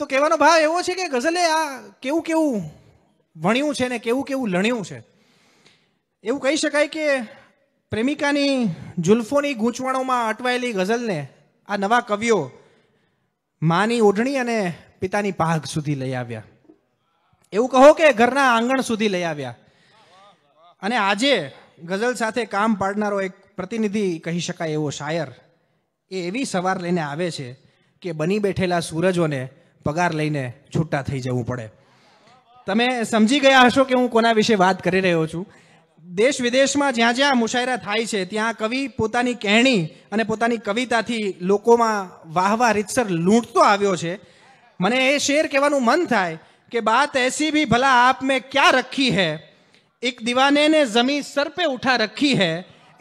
તો કહેવાનો ભાવ એવો છે કે ગઝલે આ કેવું કેવું વણ્યું છે ને કેવું કેવું લણ્યું છે એવું કહી શકાય કે પ્રેમિકાની જુલ્ફોની ગૂંચવણોમાં અટવાયેલી ગઝલને આ નવા કવિઓ માની ઓઢણી અને પિતાની પાઘ સુધી લઈ આવ્યા એવું કહો કે ઘરના આંગણ સુધી લઈ આવ્યા અને આજે ગઝલ સાથે કામ પાડનારો એક પ્રતિનિધિ કહી શકાય એવો શાયર એ એવી સવાર લઈને આવે છે કે બની બેઠેલા સૂરજોને પગાર લઈને છૂટા થઈ જવું પડે તમે સમજી ગયા હશો કે હું કોના વિશે વાત કરી રહ્યો છું દેશ વિદેશમાં જ્યાં-જ્યાં મુશાયરા થાય છે ત્યાં કવિ પોતાની કેણી અને પોતાની કવિતાથી લોકોમાં વાહવા રીતસર લૂંટ તો આવ્યો છે મને એ શેર કહેવાનું મન થાય કે વાત ऐसी भी भला आप में क्या रखी है एक दीवाने ने ज़मीं सर पे उठा रखी है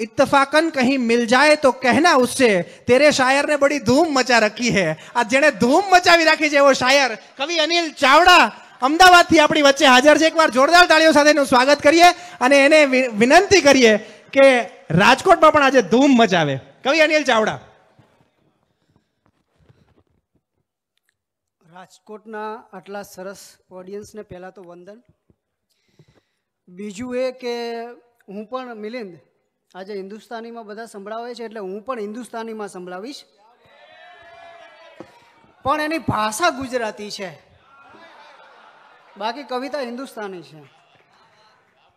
ઇત્તફાકન કહી મિલ જાય તો કહેના उससे તેરે શાયર ને બડી ધૂમ મચા રખી હે આ જેણે ધૂમ મચાવી રાખી છે એવો શાયર કવિ અનિલ ચાવડા અમદાવાદથી આપણી વચ્ચે હાજર છે એકવાર જોરદાર તાળીઓ સાથેનું સ્વાગત કરીએ અને એને વિનંતી કરીએ કે રાજકોટમાં પણ આજે ધૂમ મચાવે કવિ અનિલ ચાવડા રાજકોટના આટલા સરસ ઓડિયન્સને પહેલાં તો વંદન બીજું એ કે હું પણ મિલિંદ આજે હિન્દુસ્તાનીમાં બધા સંભળાવે છે એટલે હું પણ હિન્દુસ્તાનીમાં સંભળાવીશ પણ એની ભાષા ગુજરાતી છે બાકી કવિતા હિન્દુસ્તાની છે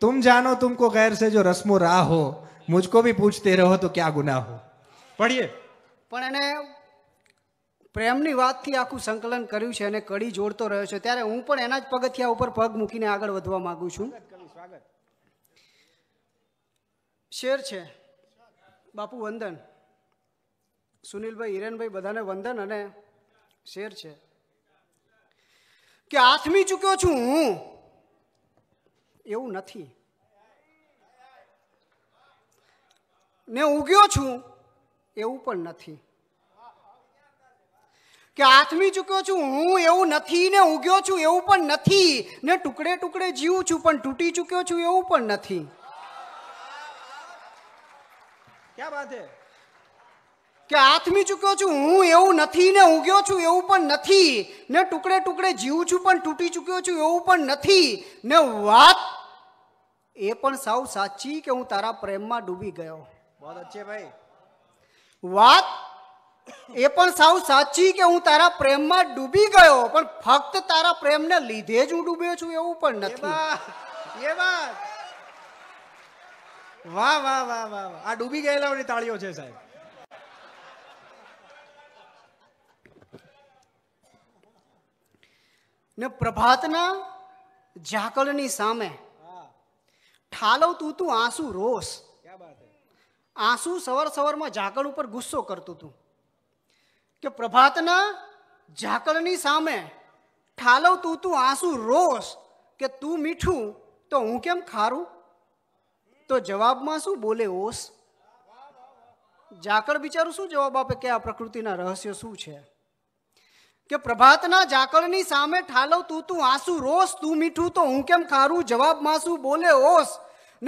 તુમ જાનો તુમકો ગેર સે જો રસમો રાહ હો મુજકો ભી પૂછતે રહો તો ક્યાં ગુનાહ હો પડીએ પણ એને પ્રેમની વાતથી આખું સંકલન કર્યું છે અને કડી જોડતો રહ્યો છે ત્યારે હું પણ એના જ પગથિયા ઉપર પગ મૂકીને આગળ વધવા માંગુ છું સ્વાગત શેર છે બાપુ વંદન સુનિલભાઈ હિરેનભાઈ બધાને વંદન અને શેર છે કે આથમી ચૂક્યો છું હું એવું નથી ને ઉગ્યો છું એવું પણ નથી કે આથમી ચૂક્યો છું હું એવું નથી ને ઉગ્યો છું એવું પણ નથી ને ટુકડે ટુકડે જીવું છું પણ તૂટી ચૂક્યો છું એવું પણ નથી क्या વાત હે કે હાથમી ચૂક્યો છું હું એવું નથી ને ઉગ્યો છું એવું પણ નથી ને ટુકડે ટુકડે જીવું છું પણ તૂટી ચૂક્યો છું એવું પણ નથી ને વાત એ પણ સાવ સાચી કે હું તારા પ્રેમમાં ડૂબી ગયો બહુ અચ્છે ભાઈ વાત એ પણ સાવ સાચી કે હું તારા પ્રેમમાં ડૂબી ગયો પણ ફક્ત તારા પ્રેમને લીધે જ હું ડૂબ્યો છું એવું પણ નથી એ વાત વાહ વાહ વાહ વાહ વાહ આ ડૂબી ગયેલાઓની તાળીઓ છે સાહેબ ને પ્રભાતના જાકલની સામે ઠાલવતું તું આંસુ રોષ આંસુ સવાર સવારમાં ઝાકળ ઉપર ગુસ્સો કરતું તું કે પ્રભાતના ઝાકળની સામે ઠાલવતું તું આંસુ રોષ કે તું મીઠું તો હું કેમ ખારું તો જવાબ માં શું બોલે ઓસ જાકળ બિચારું શું જવાબ આપે કે આ પ્રકૃતિ ના રહસ્ય શું છે કે પ્રભાત ના જાકળ ની સામે ઠાલવ તું તું આંસુ રોસ તું મીઠું તો હું કેમ થારું જવાબ માં શું બોલે ઓસ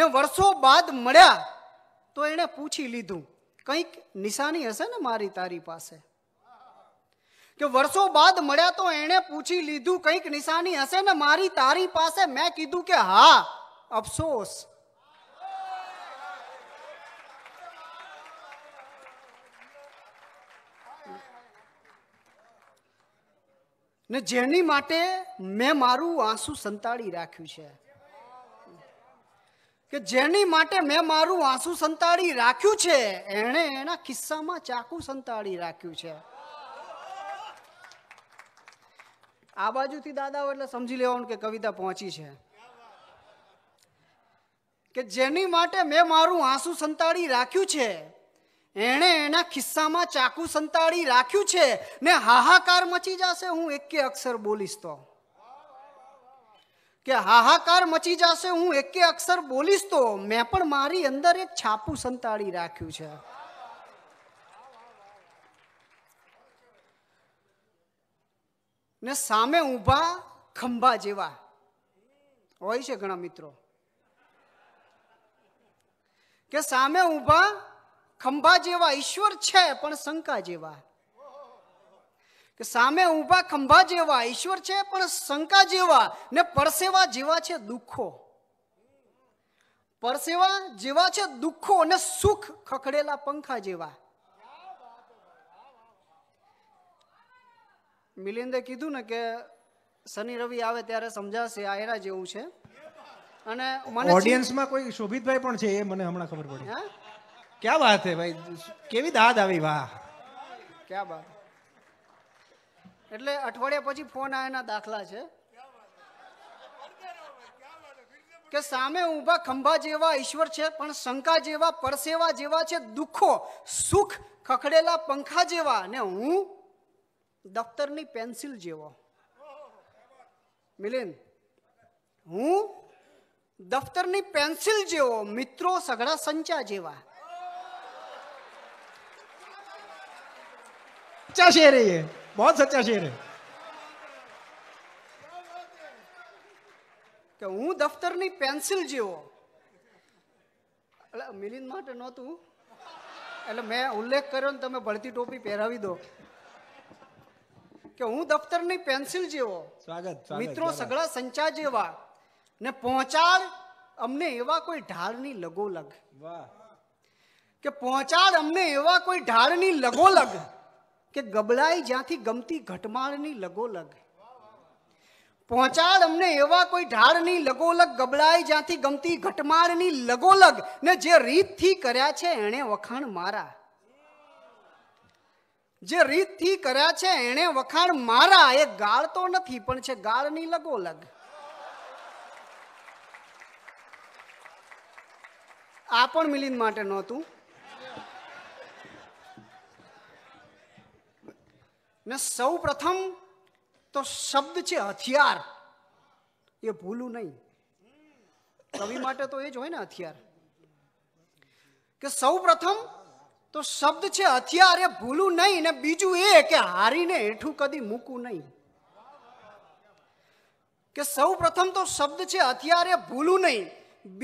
ને વર્ષો બાદ મળ્યા તો એને પૂછી લીધું કઈક નિશાની હશે ને મારી તારી પાસે કે વર્ષો બાદ મળ્યા તો એને પૂછી લીધું કઈક નિશાની હશે ને મારી તારી પાસે મે કીધું કે હા અફસોસ ને જેની માટે મેં મારું આંસુ સંતાડી રાખ્યું છે કે જેની માટે મેં મારું આંસુ સંતાડી રાખ્યું છે એણે એના કિસ્સામાં ચાકુ સંતાડી રાખ્યું છે આ બાજુથી દાદાઓ એટલે સમજી લેવાનું કે કવિતા પહોંચી છે કે જેની માટે મેં મારું આંસુ સંતાડી રાખ્યું છે એણે ના ખિસ્સામાં चाकू સંતાડી રાખ્યું છે ને હાહાકાર મચી જશે હું એક કે અક્ષર બોલીશ તો કે હાહાકાર મચી જશે હું એક કે અક્ષર બોલીશ તો મે પણ મારી અંદર એક છાપું સંતાડી રાખ્યું છે ને સામે ઊભા ખંભા જેવા હોય છે ઘણા મિત્રો કે સામે ઊભા ખંભા જેવા ઈશ્વર છે પણ શંકા જેવા કે સામે ઊભા ખંભા જેવા ઈશ્વર છે પણ શંકા જેવા ને પરસેવા જેવા છે દુઃખો પરસેવા જેવા છે દુઃખો અને સુખ ખખડેલા પંખા જેવા મિલિંદે કીધું ને કે શનિ રવિ આવે ત્યારે સમજાશે આયરા જેવું છે અને મને ઓડિયન્સમાં કોઈ શોભિતભાઈ પણ છે એ મને હમણાં ખબર પડી क्या बात है भाई केवी दाद आवी वाह क्या बात है એટલે અઠવડે પછી ફોન આયા ના દાખલા છે કે સામે ઊભા ખંભા જેવો ઈશ્વર છે પણ શંકા જેવો પરસેવા જેવો છે દુખો સુખ ખખડેલા પંખા જેવો ને હું દફતર ની પેન્સિલ જેવો મિલન હું દફતર ની પેન્સિલ જેવો મિત્રો સગડા સંચા જેવો સચ્ચા શેર હે બહુત સચ્ચા શેર હે કે હું દફતર ની પેન્સિલ જીવો એટલે મિલિન માટે નોતું એટલે મે ઉલ્લેખ કર્યો ને તમે બળતી ટોપી પહેરાવી દો કે હું દફતર ની પેન્સિલ જીવો સ્વાગત મિત્રો સગા સંચા જીવા ને પોંચાડ અમને એવા કોઈ ઢાળ ની લગો લગ કે પોંચાડ અમને એવા કોઈ ઢાળ ની લગો લગ કે ગબડાઈ જ્યાંથી ગમતી ઘટમાળની લગોલગ પહોંચાડ અમને એવા કોઈ ઢાળની લગોલગ ગબડાઈ જ્યાંથી ગમતી ઘટમાળની લગોલગ ને જે રીતથી કર્યા છે એણે વખાણ મારા જે રીતથી કર્યા છે એણે વખાણ મારા એ ગાળ તો નથી પણ છે ગાળની લગોલગ આ પણ મિલિંદ માટે નહોતું ને સૌ પ્રથમ તો શબ્દ છે હથિયાર એ ભૂલું નહીં કવિ માટે તો એ જ હોય ને હથિયાર કે સૌ પ્રથમ તો શબ્દ છે હથિયાર એ ભૂલું નહીં ને બીજું એ કે હારીને હેઠું કદી મૂકવું નહીં કે સૌ પ્રથમ તો શબ્દ છે હથિયાર એ ભૂલું નહીં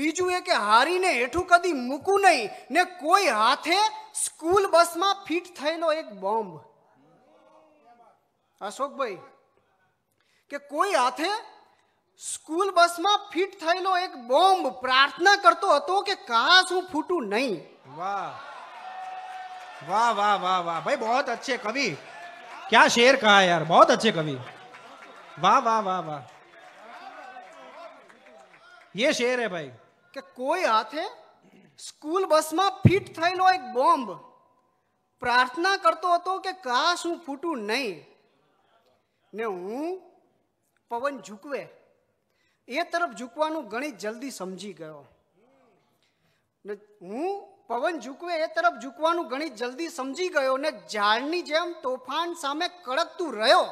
બીજું એ કે હારીને હેઠું કદી મૂકવું નહીં ને કોઈ હાથે સ્કૂલ બસમાં ફિટ થયેલો એક બોમ્બ अशोक भाई के कोई हाथे स्कूल बस में फिट थे एक बॉम्ब प्रार्थना करते तो फूटू नहीं वाह वाह वाह वाह वाह भाई बहुत अच्छे कवि क्या शेर कहा यार बहुत अच्छे कवि वाह वाह वाह वाह ये शेर है भाई के कोई हाथे स्कूल बस में फिट थे एक बॉम्ब प्रार्थना करते तो के काश हूँ फूटू नहीं ને હું પવન ઝુકવે એ તરફ ઝુકવાનું ગણિત જલ્દી સમજી ગયો ને હું પવન ઝુકવે એ તરફ ઝુકવાનું ગણિત જલ્દી સમજી ગયો ને ઝાળની જેમ તોફાન સામે કડકતું રહ્યો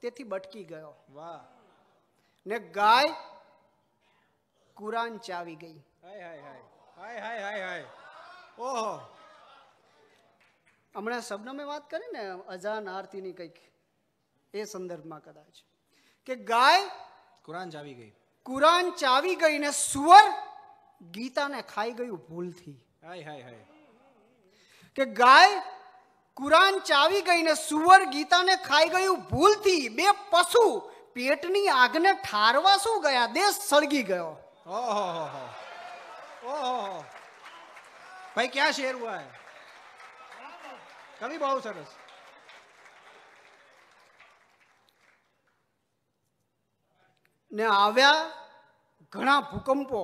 તેથી બટકી ગયો વાહ ને ગાય કુરાન ચાવી ગઈ હાય હાય હાય હાય હાય હાય ઓહ આપણા સબને મે વાત કરે ને અજાન આરતી ની કઈક એ સંદર્ભમાં કદાચ કે ગાય કુરાન ચાવી ગઈ કુરાન ચાવી ગઈ ને સુવર ગીતાને ખાઈ ગયું ભૂલથી હાય હાય હાય કે ગાય કુરાન ચાવી ગઈ ને સુવર ગીતાને ખાઈ ગયું ભૂલથી બે પશુ પેટની આગને ઠારવા શું ગયા દેશ સળગી ગયો ઓહો ભાઈ ક્યાં શેર હુઆ હે કવિ બહુ સરસ ને આવ્યા ઘણા ભૂકંપો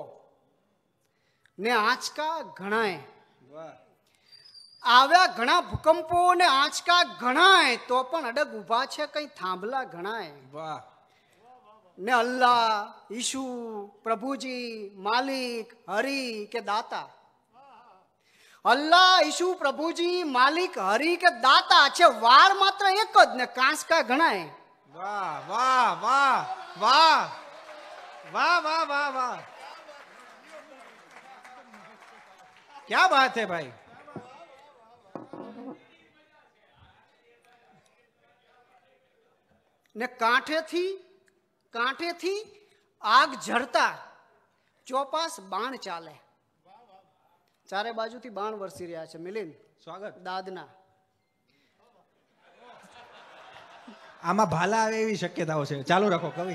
ને આંચકા ઘણાએ વાહ આવ્યા ઘણા ભૂકંપો ને આંચકા ઘણાએ તો પણ અડગ ઊભા છે કંઈ થાંભલા ઘણાએ વાહ વાહ વાહ ને અલ્લા ઈસુ પ્રભુજી માલિક હરી કે दाता અલ્લા ઈસુ પ્રભુજી માલિક હરી કે दाता છે વાર માત્ર એક જ ને કાંસકા ઘણાએ વાહ વાહ વાહ वाह वाह वाह वाह वाह क्या बात है भाई ने कांठे थी कांठे थी आग झड़ता चौपास बाण चाले चारे बाजू थी बाण वरसी रहा है मिलिंद स्वागत दादना આમાં ભાલા આવે એવી શક્યતાઓ છે ચાલુ રાખો કવિ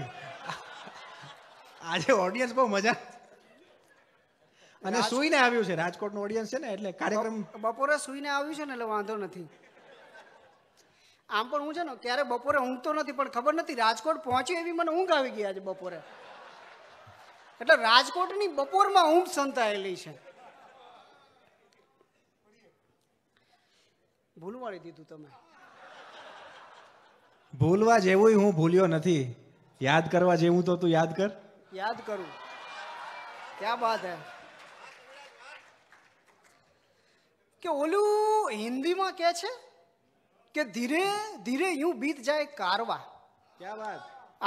આજે ઓડિયન્સ બહુ મજા અને સુઈને આવ્યું છે રાજકોટનો ઓડિયન્સ છે ને એટલે કાર્યક્રમ બપોરે સુઈને આવ્યું છે ને એટલે વાંધો નથી આમ પણ હું છે ને ક્યારે બપોરે ઊંઘતો નથી પણ ખબર નથી રાજકોટ પહોંચ્યું એવી મને ઊંઘ આવી ગઈ આજે બપોરે એટલે રાજકોટની બપોરમાં ઊંઘ સંતાયેલી છે ભૂલવાળી દીધું તમે ભૂલવા જેવું હું ભૂલ્યો નથી યાદ કરવા જેવું તો તું યાદ કર યાદ કરું ક્યાં વાત હે કે ઓલું હિન્દીમાં કે છે કે ધીરે ધીરે યું બીત જાય કારવા ક્યાં વાત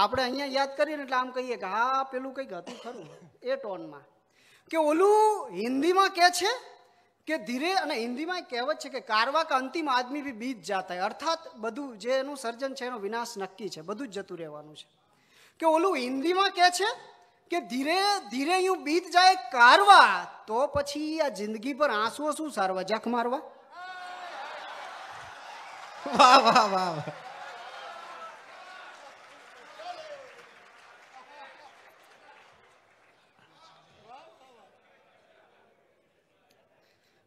આપણે અહીંયા યાદ કરીએ એટલે આમ કહીએ કે હા પેલું કંઈક હતું ખરું એ ટોનમાં કે ઓલું હિન્દીમાં કે છે કે ધીરે અને હિન્દીમાં એક કહેવત છે કે કારવા કે અંતિમ આદમી બી બીત જાતા અર્થાત બધું જે એનું સર્જન છે એનો વિનાશ નક્કી છે બધું જ જતું રહેવાનું છે કે ઓલું હિન્દીમાં કહે છે કે ધીરે ધીરે યુ બીત જાય કારવા તો પછી આ જિંદગી પર આંસુઓ શું સારવા જખ મારવા વાહ વાહ વાહ વાહ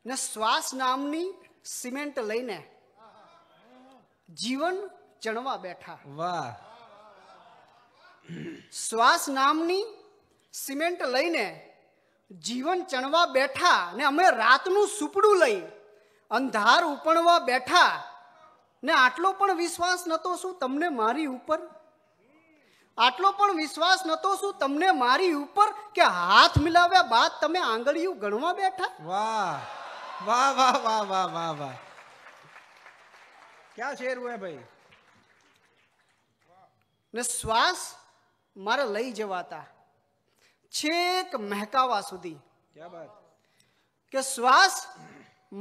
ને શ્વાસ નામની સિમેન્ટ લઈને જીવન ચણવા બેઠા વાહ શ્વાસ નામની સિમેન્ટ લઈને જીવન ચણવા બેઠા ને અમે રાતનું સુપડું લઈ અંધાર ઉપણવા બેઠા ને આટલો પણ વિશ્વાસ નતો શું તમને મારી ઉપર આટલો પણ વિશ્વાસ નતો શું તમને મારી ઉપર કે હાથ મિલાવ્યા બાદ તમે આંગળીઓ ગણવા બેઠા વાહ वाह वाह वाह वाह वाह वाह क्या शेर हुए भाई निश्वास मार लई जवाता छेक महकावा सुधी क्या बात के श्वास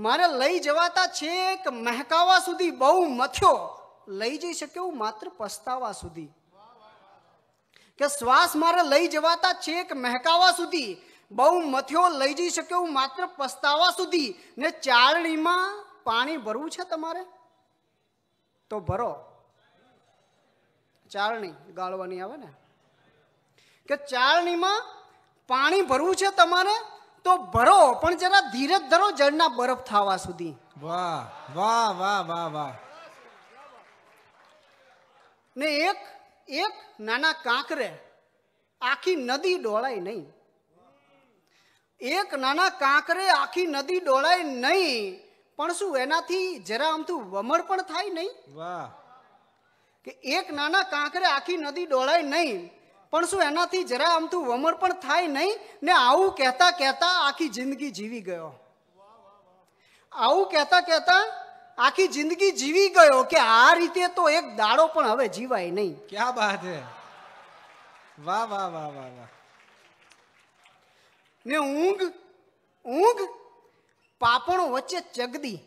मार लई जवाता छेक महकावा सुधी बहु मथ्यो लई जई सके मात्र पछतावा सुधी के श्वास मार लई जवाता छेक महकावा सुधी बहु मथियो લઈ જી શકો માત્ર પસ્તાવા સુધી ને ચારણી માં પાણી ભરવું છે તમારે તો ભરો ચારણી ગાળવાની આવે ને કે ચારણી માં પાણી ભરવું છે તમારે તો ભરો પણ જરા ધીરજ धरो જળના બરફ થવા સુધી વાહ વાહ વાહ વાહ મે એક એક નાના કાંકરે આખી નદી ડોળાઈ નહીં એક નાના કાંકરે આખી નદી ડોળાય નહીં પણ શું એનાથી જરા આમથું વમર પણ થાય નહીં વાહ કે એક નાના કાંકરે આખી નદી ડોળાય નહીં પણ શું એનાથી જરા આમથું વમર પણ થાય નહીં ને આવું કહેતા કહેતા આખી જિંદગી જીવી ગયો આવું કહેતા કહેતા આખી જિંદગી જીવી ગયો કે આ રીતે તો એક દાડો પણ હવે જીવાય નહીં ક્યાં વાત હે વાહ વાહ વાહ વાહ વાહ ને ઊંઘ ઊંઘ પાપણો વચ્ચે ચગદી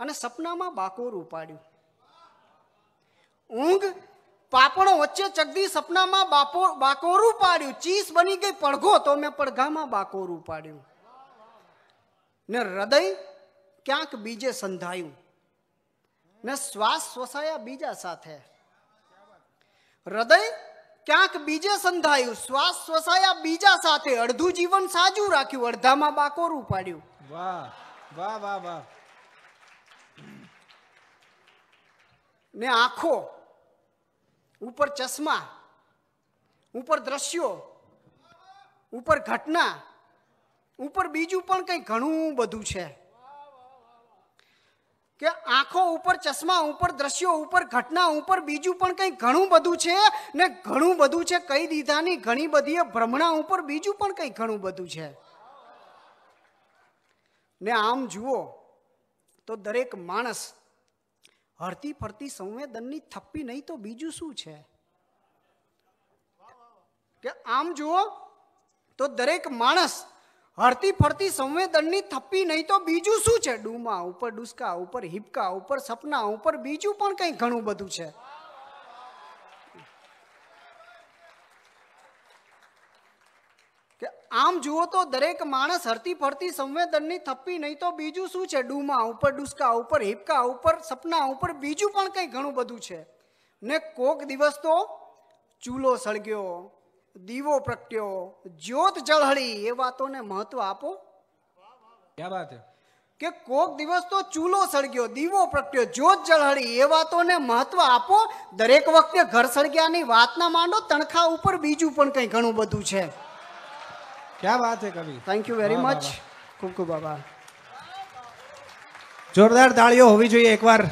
અને સપનામાં બાકોર ઉપાડ્યું ઊંઘ પાપણો વચ્ચે ચગદી સપનામાં બાપો બાકોરું પાડ્યું ચીસ બની ગઈ પડઘો તો મેં પડઘામાં બાકોરું પાડ્યું ને હૃદય ક્યાંક બીજે સંધાયું ને શ્વાસ શ્વસાયા બીજા સાથે હૃદય ક્યાંક બીજે સંધાયું શ્વાસ શ્વાસયા બીજા સાથે અડધું જીવન સાજુ રાખી ઓ અડધા માં બાકોરું પાડ્યું વાહ વાહ વાહ મે આંખો ઉપર ચશ્મા ઉપર દ્રશ્યો ઉપર ઘટના ઉપર બીજું પણ કંઈ ઘણું બધું છે કે આંખો ઉપર ચશ્મા ઉપર દ્રશ્યો ઉપર ઘટના ઉપર બીજું પણ કંઈ ઘણું બધું છે ને ઘણું બધું છે કઈ દીધાની ઘણી બધી એ ભ્રમણા ઉપર બીજું પણ કંઈ ઘણું બધું છે ને આમ જુઓ તો દરેક માણસ હર્તી ફરતી સંવેદનની થપ્પી નહી તો બીજું શું છે કે આમ જુઓ તો દરેક માણસ हर्ती फर्ती संवेदननी थप्पी नहीं तो बीजू सू छे डूमा ऊपर डुसका ऊपर हिपका ऊपर सपना ऊपर बीजू पण कई घणो बदु छे के आम જુઓ તો દરેક માણસ હરતી ફરતી સંવેદન ની થપ્પી નહીં તો બીજુ શું છે ડુમા ઉપર ડુસકા ઉપર હિપકા ઉપર સપના ઉપર બીજુ પણ કઈ ઘણો બધુ છે ને કોક દિવસ તો ચૂલો સળગ્યો દીવો પ્રગટ્યો જ્યોત જળહળી એ વાતોને મહત્વ આપો ક્યાં વાત કે કોક દિવસ તો ચૂલો સળગ્યો દીવો પ્રગટ્યો જ્યોત જળહળી એ વાતોને મહત્વ આપો દરેક વખતે ઘર સળગ્યાની વાત ના માંડો તણખા ઉપર બીજું પણ કંઈ ઘણું બધું છે ક્યાં વાત છે કવિ થેન્ક યુ વેરી મચ ખૂબ ખૂબ આભાર જોરદાર તાળીઓ હોવી જોઈએ એકવાર